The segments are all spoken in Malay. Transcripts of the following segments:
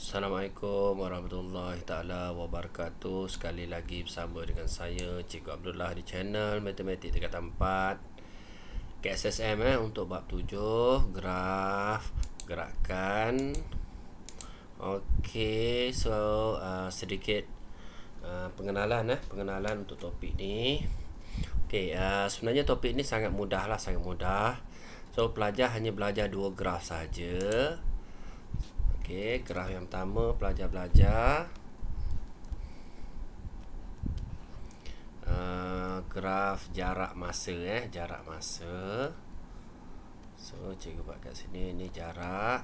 Assalamualaikum warahmatullahi taala wabarakatuh. Sekali lagi bersama dengan saya Cikgu Abdullah di channel Matematik Tingkat 4 KSSM eh untuk bab 7 graf gerakan. Okey, so uh, sedikit uh, pengenalan eh pengenalan untuk topik ni. Okey, uh, sebenarnya topik ni sangat mudahlah, sangat mudah. So pelajar hanya belajar dua graf saja. Okey, graf yang pertama pelajar-pelajar. Uh, ah, graf jarak masa eh, jarak masa. So, cikgu buat kat sini ni jarak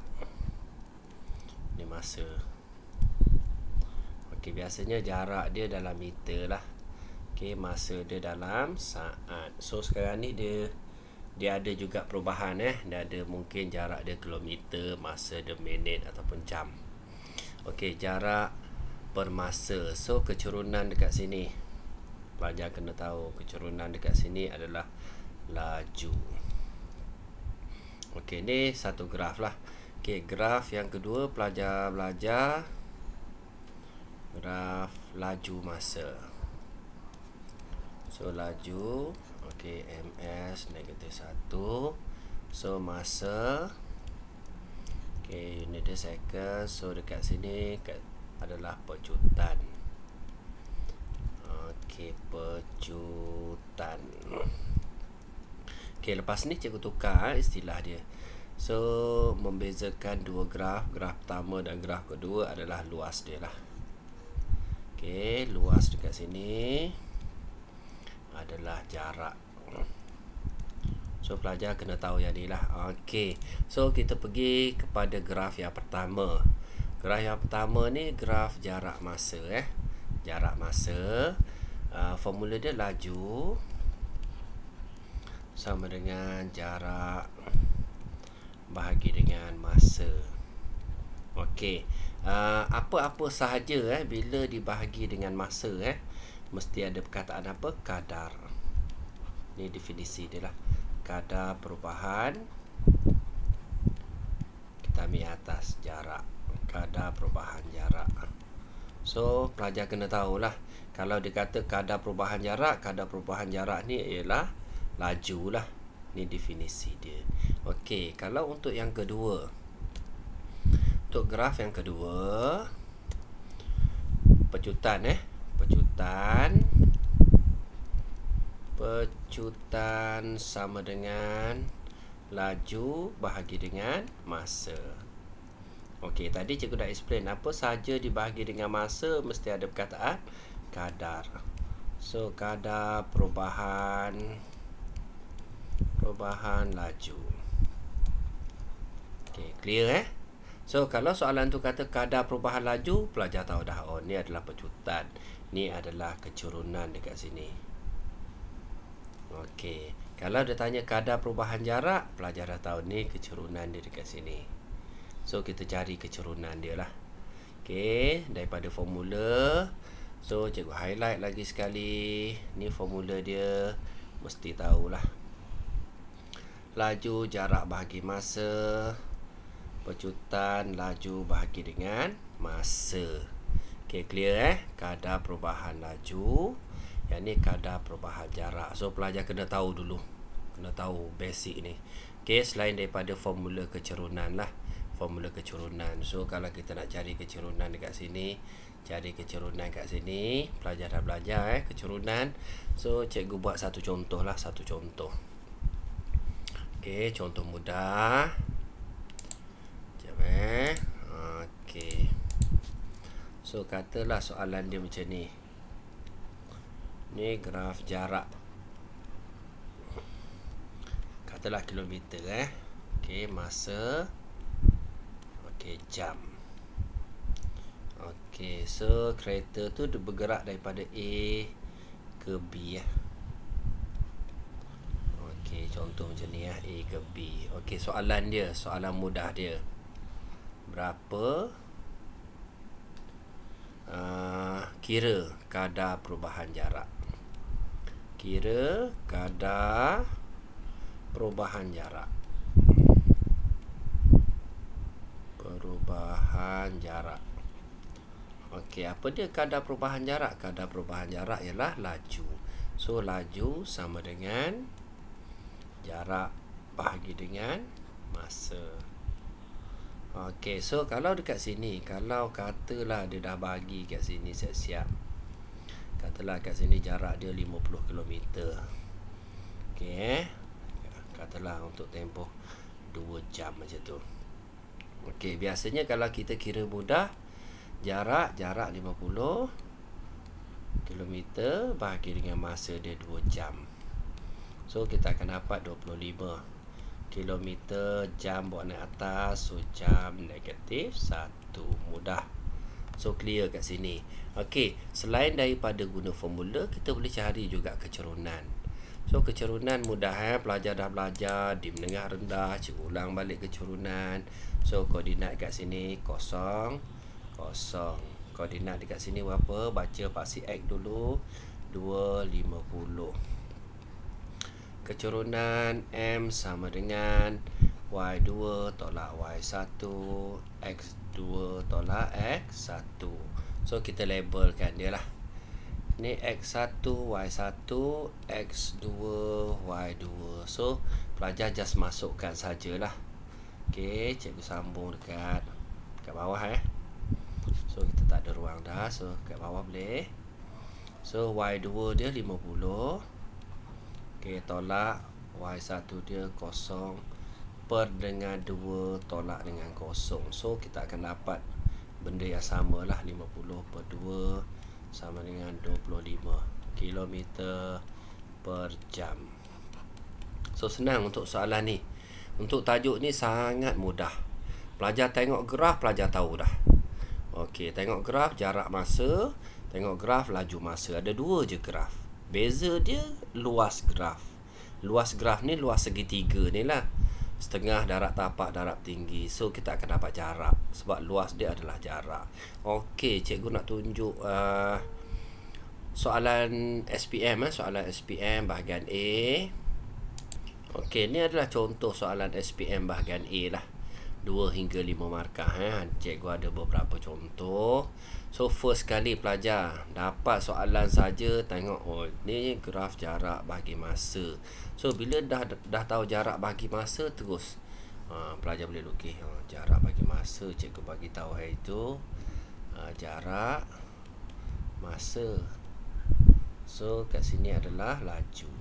ni masa. Okey, biasanya jarak dia dalam meter lah. Okey, masa dia dalam saat. So, sekarang ni dia dia ada juga perubahan eh dia ada mungkin jarak dia kilometer masa dia minit ataupun jam okey jarak bermasa so kecurunan dekat sini pelajar kena tahu kecurunan dekat sini adalah laju okey ni satu graf lah okey graf yang kedua pelajar belajar graf laju masa so laju KMS negatif 1 So masa Okay unit dia second So dekat sini kat, adalah pecutan. Okay pecutan. Okay lepas ni cikgu tukar eh, istilah dia So membezakan dua graf Graf pertama dan graf kedua adalah luas dia lah Okay luas dekat sini adalah jarak So pelajar kena tahu yang ni lah Okay So kita pergi kepada graf yang pertama Graf yang pertama ni graf jarak masa eh Jarak masa uh, Formula dia laju Sama dengan jarak Bahagi dengan masa Okay ah, Apa-apa uh, sahaja eh Bila dibahagi dengan masa eh Mesti ada perkataan apa? Kadar ini definisi dia lah Kadar perubahan Kita ambil atas jarak Kadar perubahan jarak So pelajar kena tahulah Kalau dia kata kadar perubahan jarak Kadar perubahan jarak ni ialah laju lah. Ini definisi dia Okey, kalau untuk yang kedua Untuk graf yang kedua Pecutan eh Pecutan pecutan sama dengan laju bahagi dengan masa. Okey, tadi cikgu dah explain apa sahaja dibahagi dengan masa mesti ada perkataan kadar. So kadar perubahan perubahan laju. Okey, clear eh? So kalau soalan tu kata kadar perubahan laju, pelajar tahu dah oh ni adalah pecutan. Ni adalah kecurunan dekat sini. Okey. Kalau dia tanya kadar perubahan jarak, pelajar dah tahu ni kecerunan dia dekat sini. So kita cari kecerunan dia lah. Okey, daripada formula. So cikgu highlight lagi sekali. Ni formula dia mesti tahulah. Laju jarak bahagi masa Pecutan laju bahagi dengan masa Okay clear eh Kadar perubahan laju yang ni kadar perubahan jarak so pelajar kena tahu dulu kena tahu basic ni okay, selain daripada formula kecerunan lah formula kecerunan so kalau kita nak cari kecerunan dekat sini cari kecerunan kat sini pelajar dah belajar eh kecerunan so cikgu buat satu contoh lah satu contoh ok contoh mudah sekejap eh ok so katalah soalan dia macam ni ni graf jarak katalah kilometer eh okey masa okey jam okey so kereta tu bergerak daripada A ke B eh okey contoh macam ni eh A ke B okey soalan dia soalan mudah dia berapa uh, kira kadar perubahan jarak kira kadar perubahan jarak perubahan jarak okey apa dia kadar perubahan jarak kadar perubahan jarak ialah laju so laju sama dengan jarak bahagi dengan masa okey so kalau dekat sini kalau katalah dia dah bagi kat sini siap-siap katalah kat sini jarak dia 50 km. Okey eh. Katalah untuk tempoh 2 jam macam tu. Okey, biasanya kalau kita kira mudah jarak jarak 50 km bahagi dengan masa dia 2 jam. So kita akan dapat 25 kilometer jam buat naik atas, so jam negatif 1. Mudah. So clear kat sini Okey, selain daripada guna formula Kita boleh cari juga kecerunan So kecerunan mudah eh? Pelajar dah belajar di menengah rendah Cik ulang balik kecerunan So koordinat kat sini kosong Kosong Koordinat dekat sini berapa? Baca paksi X dulu 250 Kecerunan M sama dengan Y2 tolak Y1 X2 tolak X1 So kita labelkan dia lah Ni X1, Y1 X2, Y2 So pelajar just masukkan sajalah Ok, cikgu sambung dekat Dekat bawah eh So kita tak ada ruang dah So dekat bawah boleh So Y2 dia 50 Ok, tolak Y1 dia kosong 0 per dengan 2 tolak dengan kosong so kita akan dapat benda yang sama samalah 50 per 2 sama dengan 25 km per jam so senang untuk soalan ni untuk tajuk ni sangat mudah pelajar tengok graf pelajar tahu dah ok tengok graf jarak masa tengok graf laju masa ada dua je graf beza dia luas graf luas graf ni luas segitiga ni lah setengah darat tapak darat tinggi so kita akan dapat jarak sebab luas dia adalah jarak okey cikgu nak tunjuk uh, soalan SPM eh soalan SPM bahagian A okey ni adalah contoh soalan SPM bahagian A lah 2 hingga 5 markah eh cikgu ada beberapa contoh So first kali pelajar dapat soalan saja tengok oh ni graf jarak bagi masa. So bila dah dah tahu jarak bagi masa terus uh, pelajar boleh lukis uh, jarak bagi masa cikgu bagi tahu hari itu uh, ha, jarak masa. So kat sini adalah laju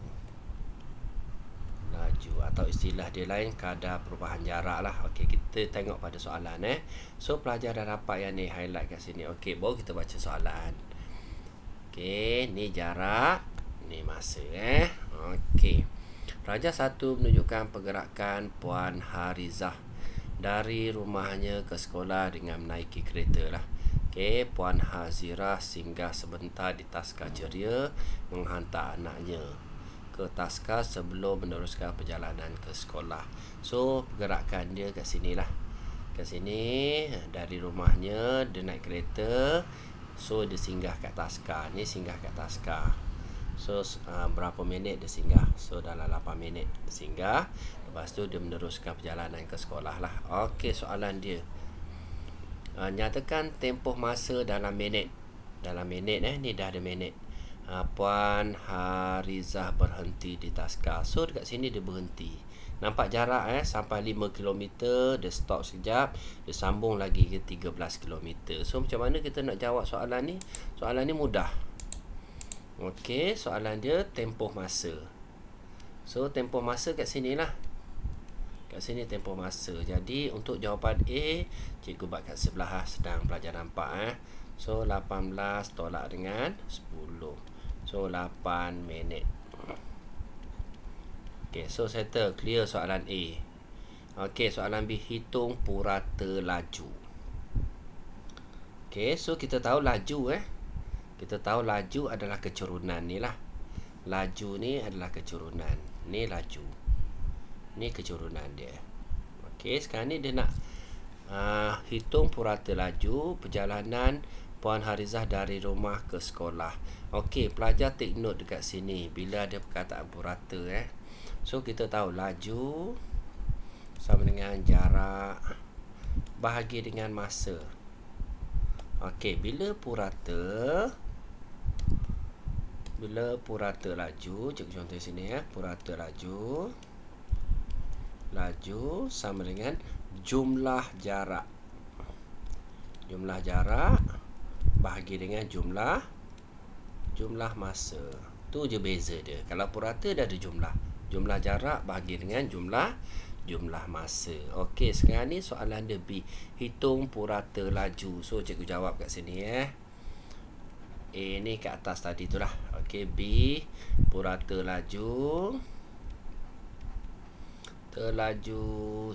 laju atau istilah dia lain kadar perubahan jarak lah ok kita tengok pada soalan eh so pelajaran rapat yang ni highlight kat sini ok baru kita baca soalan ok ni jarak ni masa eh ok Raja satu menunjukkan pergerakan Puan Harizah dari rumahnya ke sekolah dengan menaiki kereta lah Okay, Puan Hazirah singgah sebentar di Taska Ceria menghantar anaknya ke Taska sebelum meneruskan perjalanan ke sekolah. So, pergerakan dia kat sini lah. Kat sini, dari rumahnya, dia naik kereta. So, dia singgah kat Taska. Ni singgah kat Taska. So, uh, berapa minit dia singgah? So, dalam 8 minit singgah. Lepas tu, dia meneruskan perjalanan ke sekolah lah. Okey, soalan dia. Uh, nyatakan tempoh masa dalam minit. Dalam minit eh, ni dah ada minit ha, Puan Harizah berhenti di Taska So dekat sini dia berhenti Nampak jarak eh Sampai 5km Dia stop sekejap Dia sambung lagi ke 13km So macam mana kita nak jawab soalan ni Soalan ni mudah Okey, soalan dia tempoh masa So tempoh masa kat sini lah Kat sini tempoh masa Jadi untuk jawapan A Cikgu buat kat sebelah lah Sedang pelajaran 4 eh So 18 tolak dengan 10 So 8 minit Ok so settle clear soalan A Ok soalan B Hitung purata laju Ok so kita tahu laju eh Kita tahu laju adalah kecurunan ni lah Laju ni adalah kecurunan Ni laju Ni kecurunan dia Ok sekarang ni dia nak uh, Hitung purata laju Perjalanan Puan Harizah dari rumah ke sekolah Okey, pelajar take note dekat sini bila ada perkataan purata eh. So kita tahu laju sama dengan jarak bahagi dengan masa. Okey, bila purata bila purata laju, cikgu contoh sini ya, eh. purata laju laju sama dengan jumlah jarak. Jumlah jarak bahagi dengan jumlah jumlah masa tu je beza dia kalau purata dia ada jumlah jumlah jarak bahagi dengan jumlah jumlah masa okey sekarang ni soalan dia B hitung purata laju so cikgu jawab kat sini eh A ni kat atas tadi tu lah okey B purata laju terlaju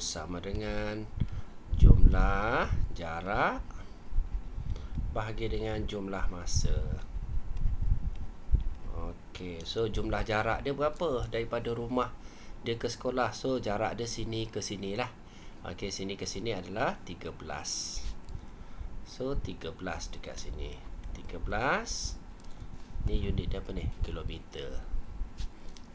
sama dengan jumlah jarak bahagi dengan jumlah masa Okey, so jumlah jarak dia berapa daripada rumah dia ke sekolah? So jarak dia sini ke sini lah, Okey, sini ke sini adalah 13. So 13 dekat sini. 13 ni unit dia apa ni? Kilometer.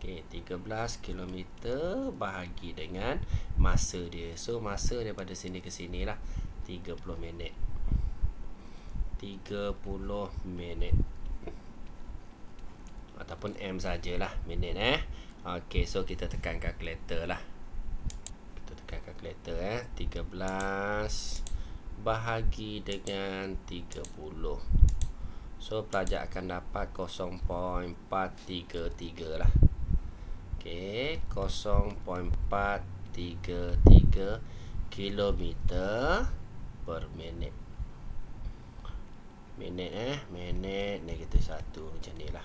Okey, 13 kilometer bahagi dengan masa dia. So masa daripada sini ke sini sinilah 30 minit. 30 minit ataupun M sajalah minit eh ok so kita tekan calculator lah kita tekan calculator eh 13 bahagi dengan 30 so pelajar akan dapat 0.433 lah ok 0.433 kilometer per minit minit eh minit negatif 1 macam ni lah.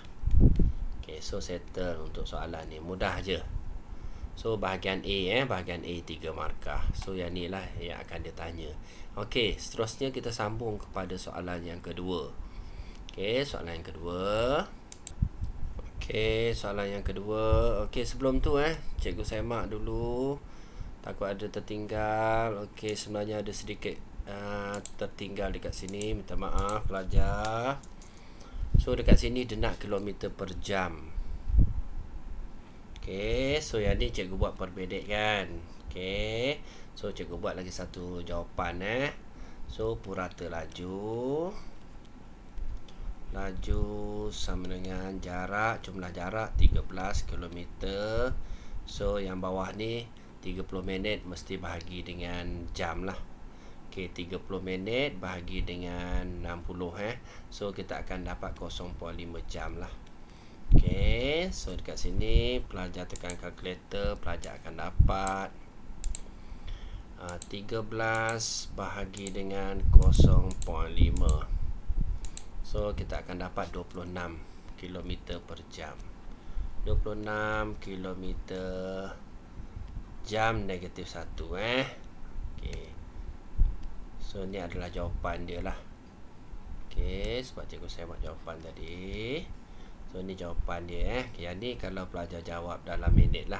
Okay, so settle untuk soalan ni mudah je. So bahagian A eh, bahagian A tiga markah. So yang ni lah yang akan ditanya. Okay, seterusnya kita sambung kepada soalan yang kedua. Okay, soalan yang kedua. Okay, soalan yang kedua. Okay, sebelum tu eh, cikgu saya mak dulu. Takut ada tertinggal. Okay, sebenarnya ada sedikit uh, tertinggal dekat sini. Minta maaf pelajar. So dekat sini denah kilometer per jam Okay So yang ni cikgu buat perbedik kan Okay So cikgu buat lagi satu jawapan eh So purata laju Laju sama dengan jarak Jumlah jarak 13 km. So yang bawah ni 30 minit mesti bahagi dengan jam lah okay, 30 minit bahagi dengan 60 eh. So kita akan dapat 0.5 jam lah Okay, so dekat sini pelajar tekan kalkulator Pelajar akan dapat uh, ah, 13 bahagi dengan 0.5 So kita akan dapat 26 km per jam 26 km jam negatif 1 eh Okay So ni adalah jawapan dia lah Okay sebab cikgu saya buat jawapan tadi So ni jawapan dia eh okay, Yang ni kalau pelajar jawab dalam minit lah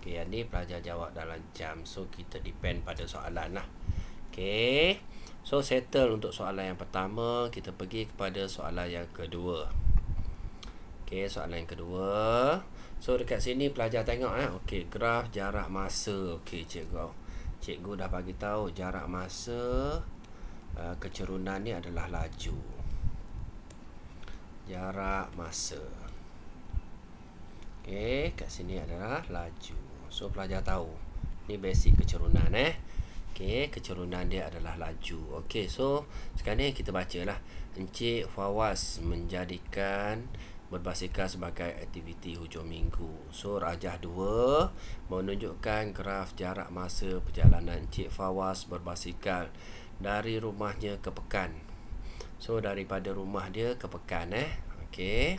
okay, Yang ni pelajar jawab dalam jam So kita depend pada soalan lah Okay So settle untuk soalan yang pertama Kita pergi kepada soalan yang kedua Okay soalan yang kedua So dekat sini pelajar tengok eh Okay graf jarak masa Okay cikgu Okay cikgu dah bagi tahu jarak masa uh, kecerunan ni adalah laju jarak masa ok kat sini adalah laju so pelajar tahu ni basic kecerunan eh ok kecerunan dia adalah laju ok so sekarang ni kita baca lah Encik Fawaz menjadikan Berbasikal sebagai aktiviti hujung minggu. So rajah 2 menunjukkan graf jarak masa perjalanan Cik Fawaz berbasikal dari rumahnya ke Pekan. So daripada rumah dia ke Pekan eh. Okey.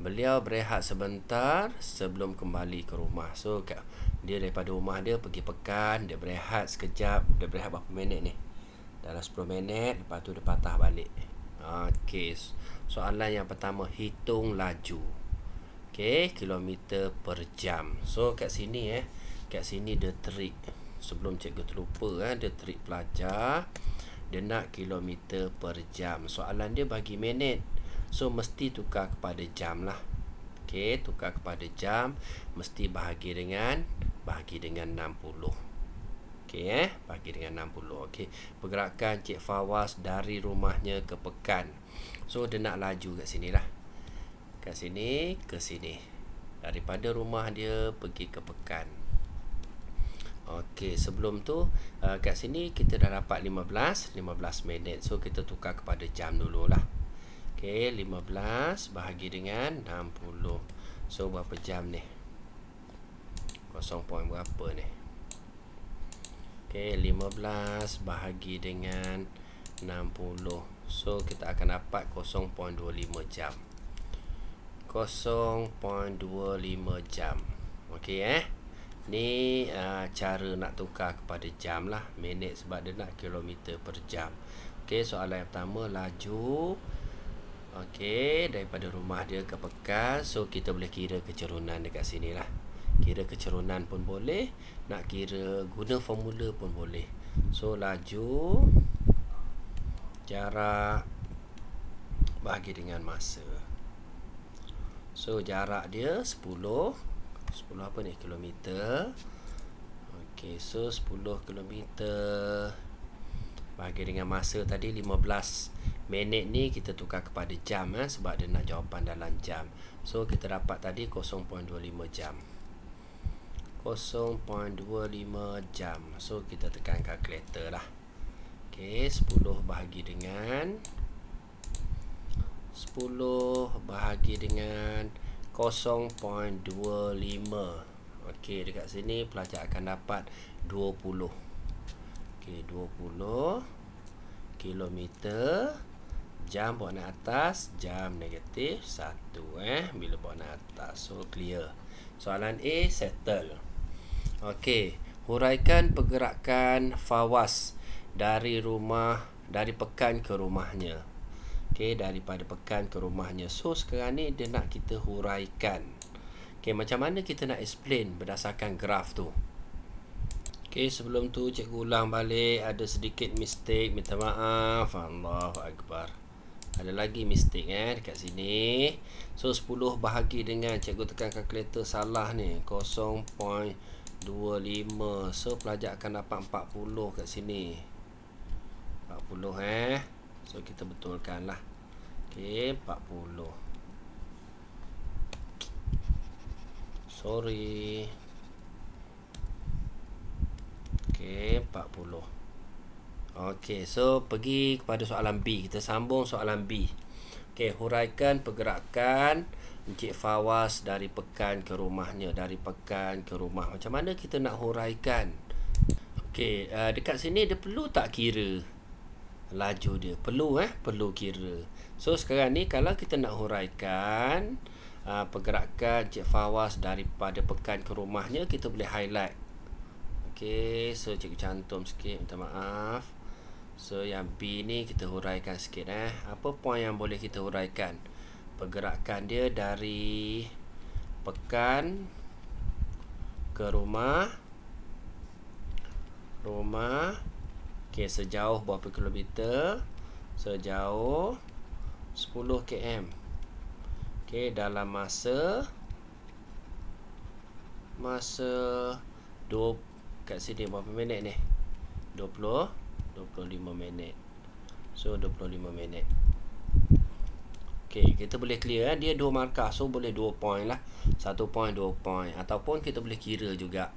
Beliau berehat sebentar sebelum kembali ke rumah. So dia daripada rumah dia pergi Pekan, dia berehat sekejap, dia berehat berapa minit ni? Dalam 10 minit, lepas tu dia patah balik. Okey, soalan yang pertama hitung laju. Okey, kilometer per jam. So kat sini eh, kat sini dia trick. Sebelum cikgu terlupa eh, dia trick pelajar. Dia nak kilometer per jam. Soalan dia bagi minit. So mesti tukar kepada jam lah. Okey, tukar kepada jam mesti bahagi dengan bahagi dengan 60. Okey eh, bagi dengan 60. Okey. Pergerakan Cik Fawaz dari rumahnya ke Pekan. So dia nak laju kat sini lah. Kat sini ke sini. Daripada rumah dia pergi ke Pekan. Okey, sebelum tu uh, kat sini kita dah dapat 15, 15 minit. So kita tukar kepada jam dulu lah. Okey, 15 bahagi dengan 60. So berapa jam ni? 0. berapa ni? okay, 15 bahagi dengan 60 so kita akan dapat 0.25 jam 0.25 jam Okey eh ni uh, cara nak tukar kepada jam lah minit sebab dia nak kilometer per jam Okey, soalan yang pertama laju Okey, daripada rumah dia ke pekan so kita boleh kira kecerunan dekat sini lah kira kecerunan pun boleh nak kira guna formula pun boleh so laju jarak bahagi dengan masa so jarak dia 10 10 apa ni kilometer okey so 10 kilometer bahagi dengan masa tadi 15 Minit ni kita tukar kepada jam eh, Sebab dia nak jawapan dalam jam So kita dapat tadi 0.25 jam 0.25 jam So kita tekan calculator lah Ok 10 bahagi dengan 10 bahagi dengan 0.25 Ok dekat sini pelajar akan dapat 20 Ok 20 Kilometer Jam buat naik atas Jam negatif 1 eh Bila buat naik atas So clear Soalan A settle Okey, huraikan pergerakan Fawaz dari rumah dari pekan ke rumahnya. Okey, daripada pekan ke rumahnya. So sekarang ni dia nak kita huraikan. Okey, macam mana kita nak explain berdasarkan graf tu? Okey, sebelum tu cikgu ulang balik ada sedikit mistake, minta maaf. Allahu akbar. Ada lagi mistake eh dekat sini. So 10 bahagi dengan cikgu tekan kalkulator salah ni. 0. 25 So pelajar akan dapat 40 kat sini 40 eh So kita betulkan lah Ok 40 Sorry Ok 40 Ok so pergi kepada soalan B Kita sambung soalan B Ok huraikan pergerakan Pergerakan Encik Fawaz dari pekan ke rumahnya Dari pekan ke rumah Macam mana kita nak huraikan Okey, uh, dekat sini dia perlu tak kira Laju dia Perlu eh, perlu kira So sekarang ni kalau kita nak huraikan uh, Pergerakan Encik Fawaz daripada pekan ke rumahnya Kita boleh highlight Okey, so cikgu cantum sikit Minta maaf So yang B ni kita huraikan sikit eh Apa poin yang boleh kita huraikan pergerakan dia dari pekan ke rumah rumah okay sejauh berapa kilometer sejauh 10 km Okay dalam masa masa 2 kat sini berapa minit ni 20 25 minit so 25 minit Okey, kita boleh clear eh. Dia dua markah. So, boleh dua point lah. Satu point, dua point. Ataupun kita boleh kira juga.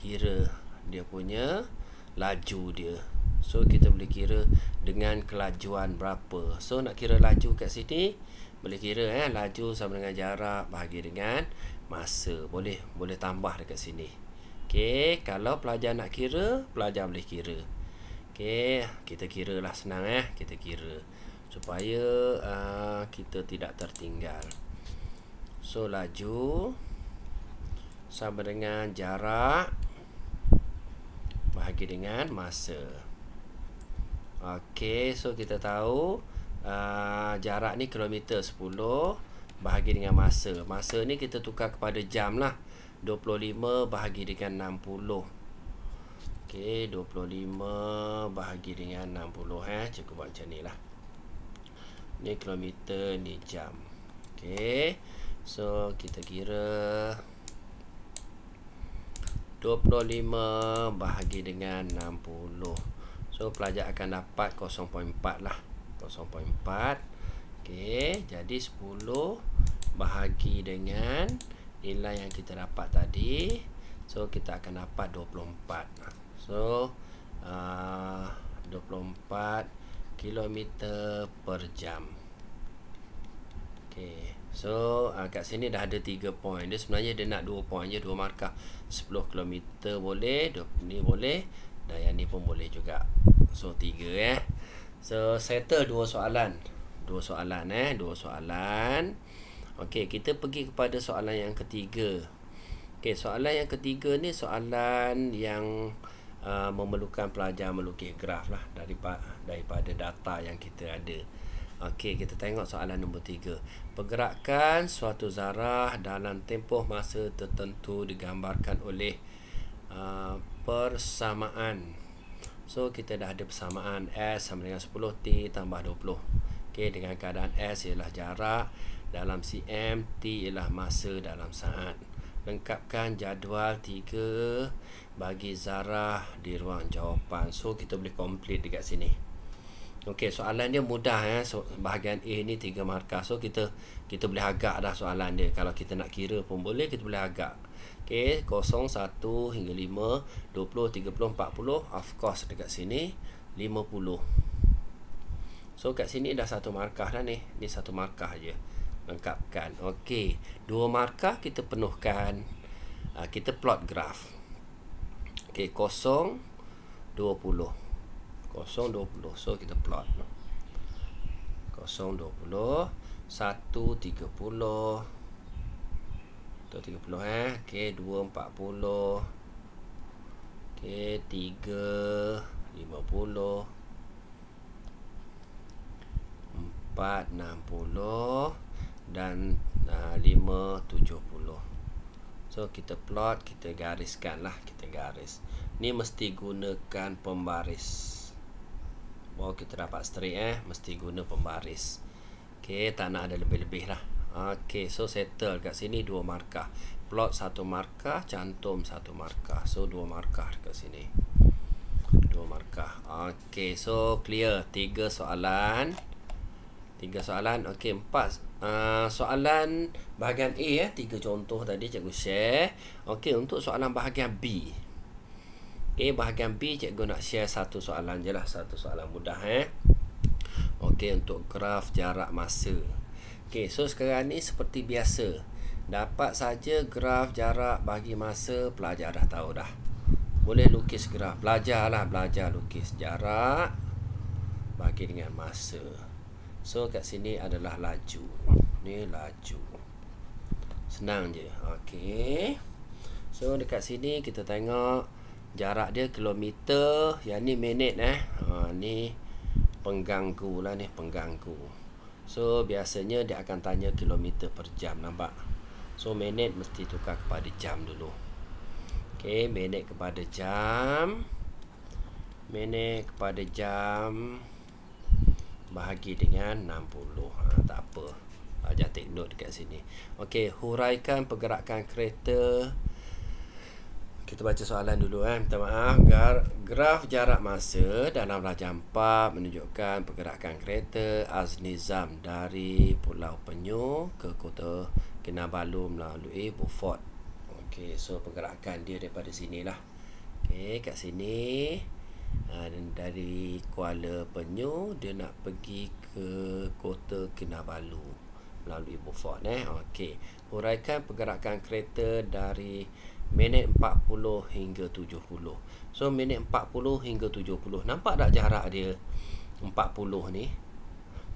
Kira dia punya laju dia. So, kita boleh kira dengan kelajuan berapa. So, nak kira laju kat sini. Boleh kira eh. Laju sama dengan jarak bahagi dengan masa. Boleh boleh tambah dekat sini. Okey, kalau pelajar nak kira, pelajar boleh kira. Okey, kita kira lah senang eh. Kita kira supaya uh, kita tidak tertinggal so laju sama dengan jarak bahagi dengan masa ok so kita tahu uh, jarak ni kilometer 10 bahagi dengan masa masa ni kita tukar kepada jam lah 25 bahagi dengan 60 ok 25 bahagi dengan 60 eh. cukup macam ni lah ni kilometer ni jam ok so kita kira 25 bahagi dengan 60 so pelajar akan dapat 0.4 lah 0.4 ok jadi 10 bahagi dengan nilai yang kita dapat tadi so kita akan dapat 24 so uh, 24 24 kilometer per jam. Okey. So, ah, kat sini dah ada 3 point. Dia sebenarnya dia nak 2 point je, 2 markah. 10 kilometer boleh, 20 ni boleh dan yang ni pun boleh juga. So, 3 eh. So, settle dua soalan. Dua soalan eh, dua soalan. Okey, kita pergi kepada soalan yang ketiga. Okey, soalan yang ketiga ni soalan yang Ah, memerlukan pelajar melukis graf lah daripada, daripada data yang kita ada Okey, kita tengok soalan nombor tiga Pergerakan suatu zarah dalam tempoh masa tertentu digambarkan oleh uh, persamaan So, kita dah ada persamaan S sama dengan 10T tambah 20 Okey, dengan keadaan S ialah jarak dalam CM T ialah masa dalam saat lengkapkan jadual 3 bagi zarah di ruang jawapan so kita boleh complete dekat sini Okey, soalan dia mudah eh. So, bahagian A ni 3 markah. So kita kita boleh agak dah soalan dia. Kalau kita nak kira pun boleh, kita boleh agak. Okey, 0 1 hingga 5, 20, 30, 40, of course dekat sini 50. So kat sini dah satu markah dah ni. Ni satu markah je lengkapkan Okey, dua markah kita penuhkan uh, Kita plot graf Okey, kosong 20 Kosong 20 So, kita plot Kosong 20 1, 30 Tuh 30 eh Okey, 2, 40 Okey, 3, 50 4, 60 5, 60 dan uh, 570 so kita plot kita gariskan lah kita garis ni mesti gunakan pembaris Wow, kita dapat straight eh mesti guna pembaris ok tak nak ada lebih-lebih lah ok so settle kat sini dua markah plot satu markah cantum satu markah so dua markah kat sini dua markah ok so clear tiga soalan Tiga soalan Okey, empat uh, Soalan bahagian A eh. Tiga contoh tadi cikgu share Okey, untuk soalan bahagian B A bahagian B cikgu nak share satu soalan je lah Satu soalan mudah eh. Okey, untuk graf jarak masa Okey, so sekarang ni seperti biasa Dapat saja graf jarak bagi masa Pelajar dah tahu dah Boleh lukis graf Belajarlah, belajar lukis jarak Bagi dengan masa So kat sini adalah laju Ni laju Senang je okay. So dekat sini kita tengok Jarak dia kilometer Yang ni minit eh. ha, Ni pengganggu lah ni Pengganggu So biasanya dia akan tanya kilometer per jam Nampak? So minit mesti tukar kepada jam dulu Okay, minit kepada jam Minit kepada jam bahagi dengan 60 ha, tak apa ha, jangan take note dekat sini Okey, huraikan pergerakan kereta kita baca soalan dulu eh. minta maaf Gar graf jarak masa dalam rajah 4 menunjukkan pergerakan kereta Aznizam dari Pulau Penyu ke Kota Kinabalu melalui Beaufort Okey, so pergerakan dia daripada sinilah Okey, kat sini Ah, dan dari Kuala Penyu dia nak pergi ke Kota Kinabalu melalui Beaufort eh. Okey. Huraikan pergerakan kereta dari minit 40 hingga 70. So minit 40 hingga 70. Nampak tak jarak dia 40 ni?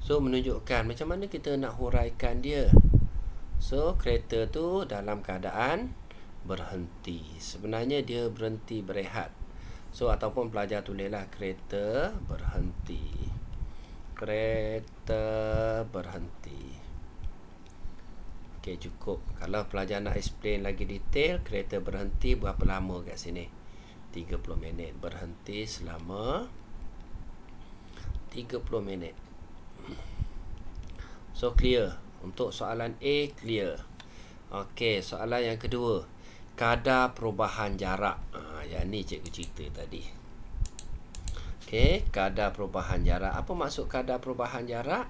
So menunjukkan macam mana kita nak huraikan dia. So kereta tu dalam keadaan berhenti. Sebenarnya dia berhenti berehat So ataupun pelajar tulislah kereta berhenti. Kereta berhenti. Okey cukup. Kalau pelajar nak explain lagi detail kereta berhenti berapa lama kat sini? 30 minit berhenti selama 30 minit. So clear. Untuk soalan A clear. Okey, soalan yang kedua. Kadar perubahan jarak. Ha yang ni cikgu cerita tadi Okay, kadar perubahan jarak Apa maksud kadar perubahan jarak?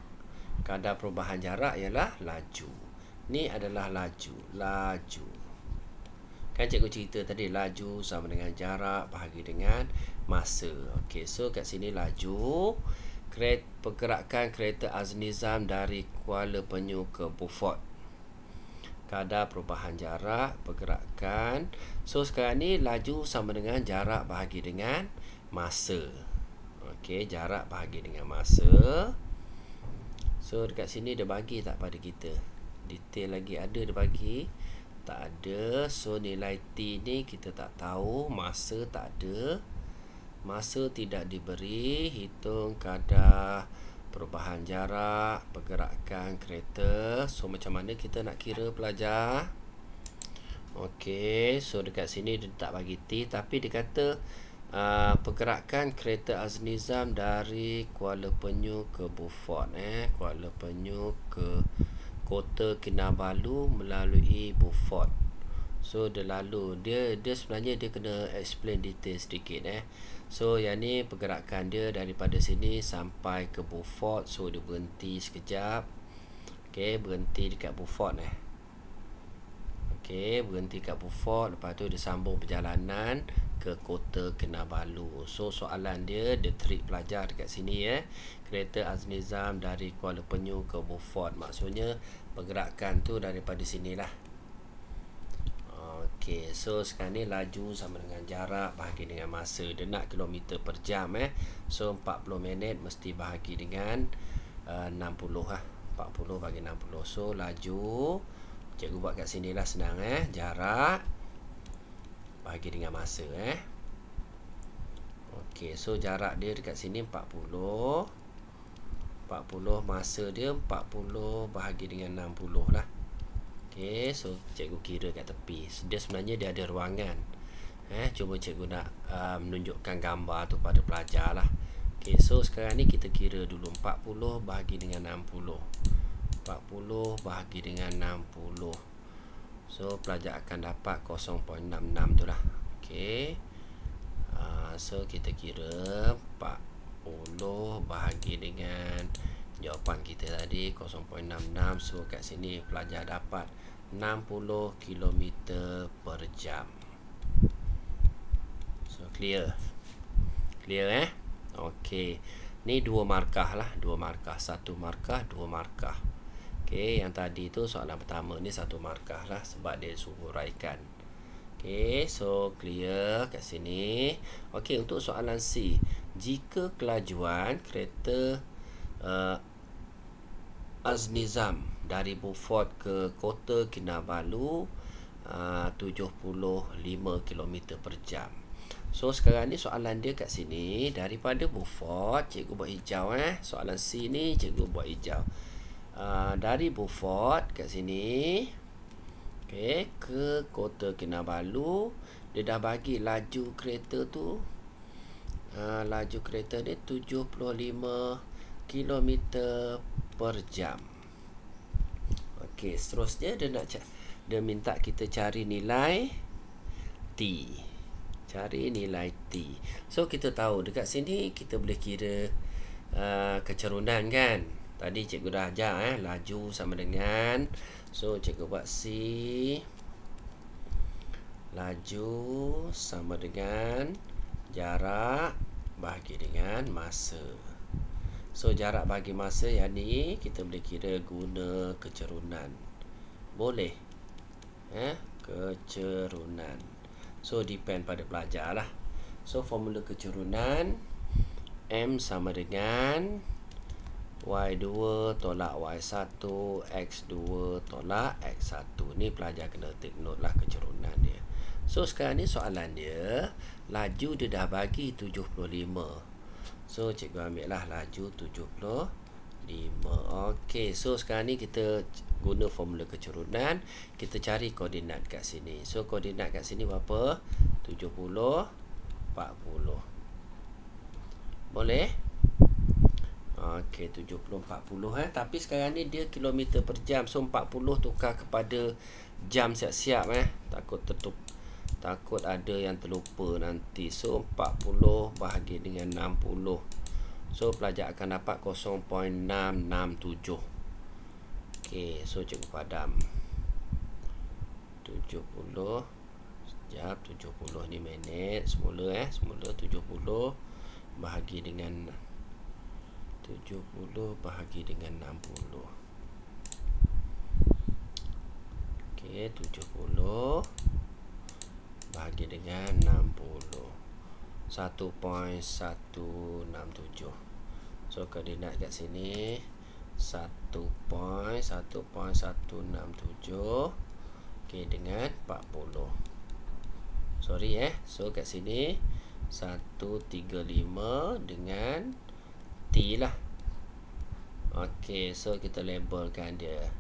Kadar perubahan jarak ialah laju Ni adalah laju Laju Kan cikgu cerita tadi Laju sama dengan jarak Bahagi dengan masa Okay, so kat sini laju Kereta, pergerakan kereta Aznizam dari Kuala Penyu ke Beaufort kadar perubahan jarak pergerakan so sekarang ni laju sama dengan jarak bahagi dengan masa okey jarak bahagi dengan masa so dekat sini dia bagi tak pada kita detail lagi ada dia bagi tak ada so nilai t ni kita tak tahu masa tak ada masa tidak diberi hitung kadar perubahan jarak pergerakan kereta so macam mana kita nak kira pelajar Okey, so dekat sini dia tak bagi T tapi dia kata uh, pergerakan kereta Aznizam dari Kuala Penyu ke Buford, eh Kuala Penyu ke Kota Kinabalu melalui Buford. So dia lalu dia dia sebenarnya dia kena explain detail sedikit eh. So yang ni pergerakan dia daripada sini sampai ke Beaufort So dia berhenti sekejap Okay berhenti dekat Beaufort eh Okay berhenti dekat Beaufort Lepas tu dia sambung perjalanan ke kota Kinabalu So soalan dia dia trik pelajar dekat sini eh Kereta Aznizam dari Kuala Penyu ke Beaufort Maksudnya pergerakan tu daripada sini lah. Okey, so sekarang ni laju sama dengan jarak bahagi dengan masa denak kilometer per jam eh. So 40 minit mesti bahagi dengan eh, uh, 60 ah. 40 bagi 60. So laju cikgu buat kat sinilah senang eh. Jarak bahagi dengan masa eh. Okey, so jarak dia dekat sini 40. 40 masa dia 40 bahagi dengan 60 lah Okey, so cikgu kira kat tepi. Dia sebenarnya dia ada ruangan. Eh, cuma cikgu nak uh, menunjukkan gambar tu pada pelajar lah. Okey, so sekarang ni kita kira dulu 40 bahagi dengan 60. 40 bahagi dengan 60. So pelajar akan dapat 0.66 tu lah. Okey. Uh, so kita kira 40 bahagi dengan 60 jawapan kita tadi 0.66 so kat sini pelajar dapat 60 km per jam so clear clear eh ok ni dua markah lah dua markah satu markah dua markah ok yang tadi tu soalan pertama ni satu markah lah sebab dia suhu raikan ok so clear kat sini ok untuk soalan C jika kelajuan kereta eh, Aznizam dari Beaufort ke Kota Kinabalu uh, 75 km per jam. So sekarang ni soalan dia kat sini daripada Beaufort, cikgu buat hijau eh. Soalan C ni cikgu buat hijau. Uh, dari Beaufort kat sini okay, ke Kota Kinabalu dia dah bagi laju kereta tu uh, laju kereta ni 75 km per jam Okey, seterusnya dia nak dia minta kita cari nilai T cari nilai T so kita tahu dekat sini kita boleh kira uh, kecerunan kan tadi cikgu dah ajar eh, laju sama dengan so cikgu buat C laju sama dengan jarak bahagi dengan masa So jarak bagi masa yang ni kita boleh kira guna kecerunan. Boleh. Eh, kecerunan. So depend pada pelajar lah. So formula kecerunan M sama dengan Y2 tolak Y1 X2 tolak X1 Ni pelajar kena take note lah kecerunan dia So sekarang ni soalan dia Laju dia dah bagi 75 So cikgu ambil lah laju 75 Okey, so sekarang ni kita guna formula kecerunan Kita cari koordinat kat sini So koordinat kat sini berapa? 70 40 Boleh? Okey, 70 40 eh. Tapi sekarang ni dia kilometer per jam So 40 tukar kepada jam siap-siap eh. Takut tertukar takut ada yang terlupa nanti so 40 bahagi dengan 60 so pelajar akan dapat 0.667 ok so cikgu padam 70 sekejap 70 ni minit semula eh semula 70 bahagi dengan 70 bahagi dengan 60 ok 70 bahagi dengan 60 1.167 so koordinat kat sini 1.1.167 ok dengan 40 sorry eh so kat sini 1.35 dengan t lah ok so kita labelkan dia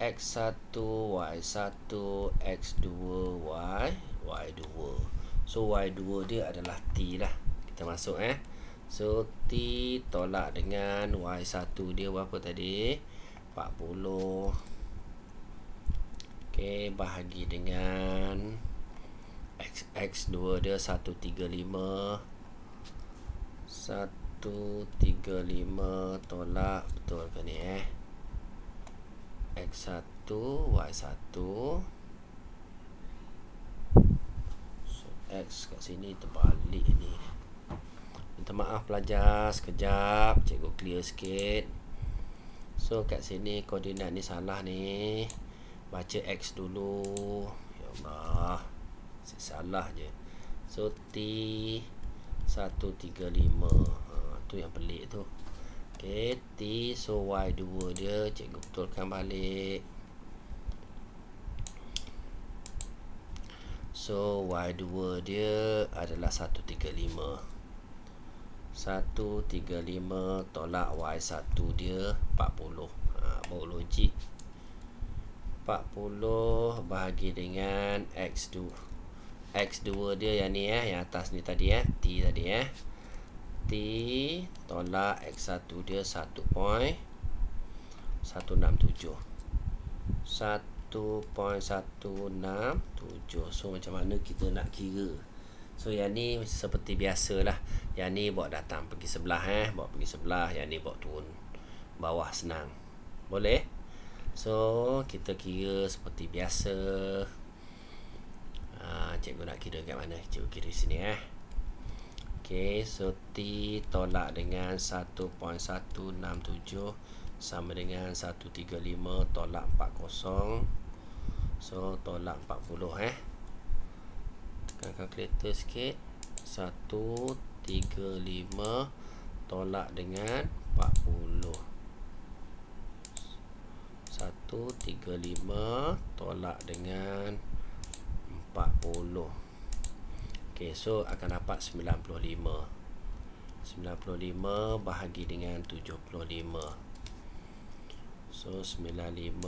x1 y1 x2 y y2 so y2 dia adalah t lah kita masuk eh so t tolak dengan y1 dia berapa tadi 40 okey bahagi dengan x x2 dia 135 135 tolak betul ke ni eh X1 Y1 So X kat sini terbalik ni Minta maaf pelajar Sekejap Cikgu clear sikit So kat sini koordinat ni salah ni Baca X dulu Ya Allah Masih salah je So T 135 ha, Tu yang pelik tu KT so Y2 dia cikgu betulkan balik so Y2 dia adalah 135 135 tolak Y1 dia 40 ha, baru logik 40 bahagi dengan X2 X2 dia yang ni eh yang atas ni tadi eh T tadi eh berarti tolak X1 dia 1.167 1.167 so macam mana kita nak kira so yang ni seperti biasa lah yang ni buat datang pergi sebelah eh. buat pergi sebelah yang ni buat turun bawah senang boleh so kita kira seperti biasa Ah, cikgu nak kira kat mana cikgu kira sini eh Okey, so T tolak dengan 1.167 sama dengan 135 tolak 40. So tolak 40 eh. Tekan kalkulator sikit. 135 tolak dengan 40. 135 tolak dengan 40 okay, so akan dapat 95 95 bahagi dengan 75 so 95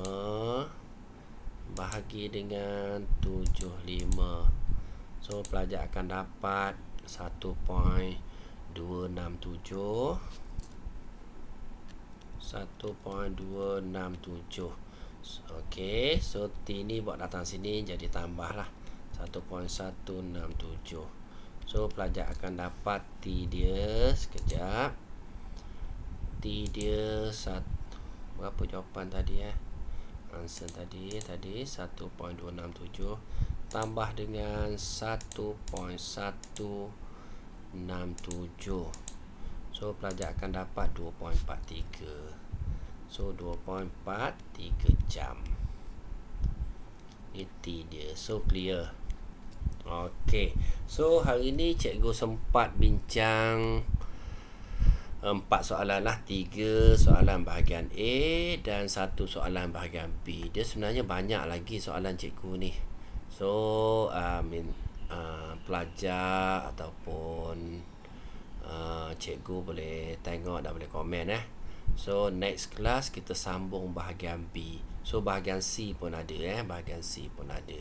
bahagi dengan 75 so pelajar akan dapat 1.267 tujuh. Ok So T ni buat datang sini Jadi tambahlah ataupun 167 so pelajar akan dapat T dia sekejap T dia sat, berapa jawapan tadi eh? answer tadi tadi 1.267 tambah dengan 1.167 so pelajar akan dapat 2.43 so 2.43 jam it dia so clear Okey. So hari ni cikgu sempat bincang eh, empat soalan lah. Tiga soalan bahagian A dan satu soalan bahagian B. Dia sebenarnya banyak lagi soalan cikgu ni. So um, uh, pelajar ataupun uh, cikgu boleh tengok dan boleh komen eh. So next class kita sambung bahagian B. So bahagian C pun ada eh bahagian C pun ada.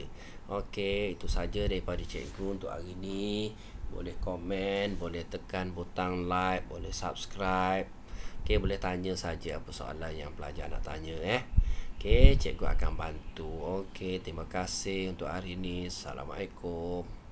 Okey, itu saja daripada cikgu untuk hari ini. Boleh komen, boleh tekan butang like, boleh subscribe. Okey, boleh tanya saja apa soalan yang pelajar nak tanya eh. Okey, cikgu akan bantu. Okey, terima kasih untuk hari ini. Assalamualaikum.